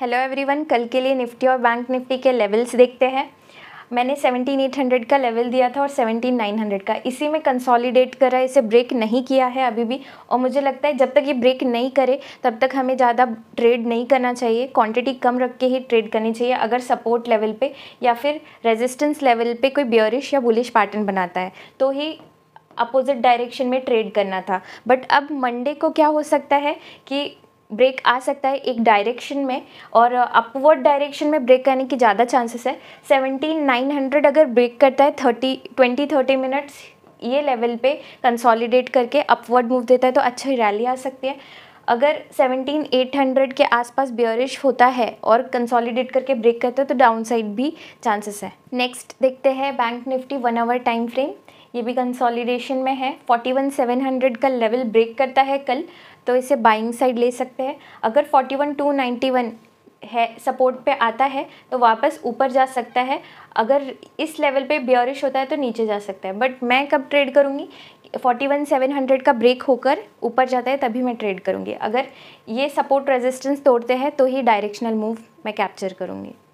hello everyone कल के लिए निफ्टी और बैंक निफ्टी के लेवल्स देखते हैं मैंने 17800 का लेवल दिया था और 17900 का इसी में कंसोलिडेट करा इसे ब्रेक नहीं किया है अभी भी और मुझे लगता है जब तक ये ब्रेक नहीं करे तब तक हमें ज़्यादा ट्रेड नहीं करना चाहिए क्वांटिटी कम रख के ही ट्रेड करनी चाहिए अगर सपोर्ट लेवल पे या फिर रेजिस्टेंस लेवल पे कोई ब्योरिश या बुलिश पैटर्न बनाता है तो ही अपोजिट डायरेक्शन में ट्रेड करना था बट अब मंडे को क्या हो सकता है कि ब्रेक आ सकता है एक डायरेक्शन में और अपवर्ड uh, डायरेक्शन में ब्रेक करने की ज़्यादा चांसेस है सेवनटीन नाइन हंड्रेड अगर ब्रेक करता है थर्टी ट्वेंटी थर्टी मिनट्स ये लेवल पे कंसोलिडेट करके अपवर्ड मूव देता है तो अच्छी रैली आ सकती है अगर 17800 के आसपास बियरिश होता है और कंसोलिडेट करके ब्रेक करता है तो डाउन साइड भी चांसेस है नेक्स्ट देखते हैं bank Nifty one hour time frame ये भी कंसोलिडेशन में है 41700 का लेवल ब्रेक करता है कल तो इसे बाइंग साइड ले सकते हैं अगर 41291 है सपोर्ट पे आता है तो वापस ऊपर जा सकता है अगर इस लेवल पे बियरिश होता है तो नीचे जा सकता है बट मैं कब ट्रेड करूँगी फोर्टी वन सेवन हंड्रेड का ब्रेक होकर ऊपर जाता है तभी मैं ट्रेड करूँगी अगर ये सपोर्ट रेजिस्टेंस तोड़ते हैं तो ही डायरेक्शनल मूव मैं कैप्चर करूँगी